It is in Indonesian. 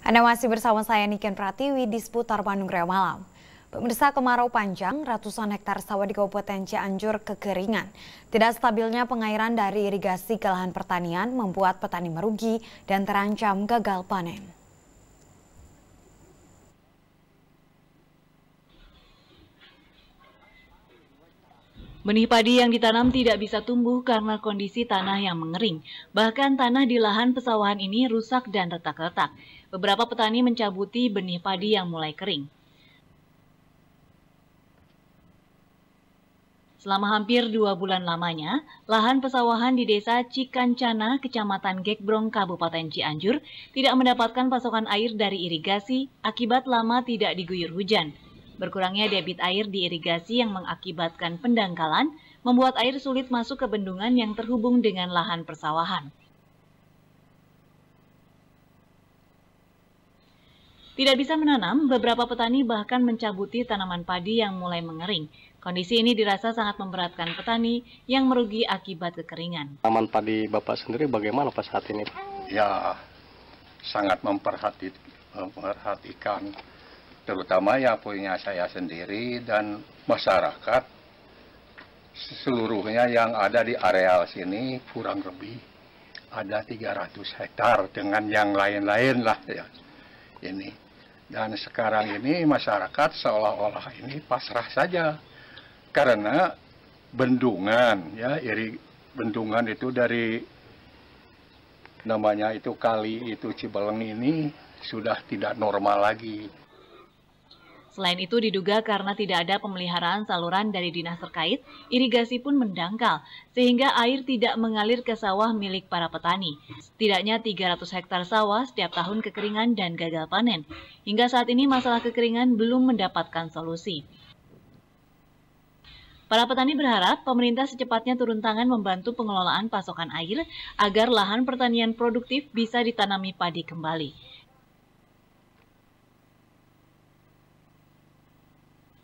Anda masih bersama saya Niken Pratiwi di seputar Bandung Raya Malam. Pemirsa kemarau panjang, ratusan hektar sawah di Kabupaten Cianjur kekeringan. Tidak stabilnya pengairan dari irigasi ke lahan pertanian membuat petani merugi dan terancam gagal panen. Benih padi yang ditanam tidak bisa tumbuh karena kondisi tanah yang mengering. Bahkan tanah di lahan pesawahan ini rusak dan retak-retak. Beberapa petani mencabuti benih padi yang mulai kering. Selama hampir dua bulan lamanya, lahan pesawahan di desa Cikancana, kecamatan Gekbrong, Kabupaten Cianjur, tidak mendapatkan pasokan air dari irigasi akibat lama tidak diguyur hujan. Berkurangnya debit air di irigasi yang mengakibatkan pendangkalan membuat air sulit masuk ke bendungan yang terhubung dengan lahan persawahan. Tidak bisa menanam, beberapa petani bahkan mencabuti tanaman padi yang mulai mengering. Kondisi ini dirasa sangat memberatkan petani yang merugi akibat kekeringan. Tanaman padi Bapak sendiri bagaimana pas saat ini? Ya, sangat memperhatikan terutama yang punya saya sendiri dan masyarakat seluruhnya yang ada di areal sini kurang lebih ada 300 hektar dengan yang lain-lain lah ya ini dan sekarang ini masyarakat seolah-olah ini pasrah saja karena bendungan ya iri bendungan itu dari namanya itu kali itu Cibeleng ini sudah tidak normal lagi Selain itu diduga karena tidak ada pemeliharaan saluran dari dinas terkait, irigasi pun mendangkal sehingga air tidak mengalir ke sawah milik para petani. Setidaknya 300 hektar sawah setiap tahun kekeringan dan gagal panen. Hingga saat ini masalah kekeringan belum mendapatkan solusi. Para petani berharap pemerintah secepatnya turun tangan membantu pengelolaan pasokan air agar lahan pertanian produktif bisa ditanami padi kembali.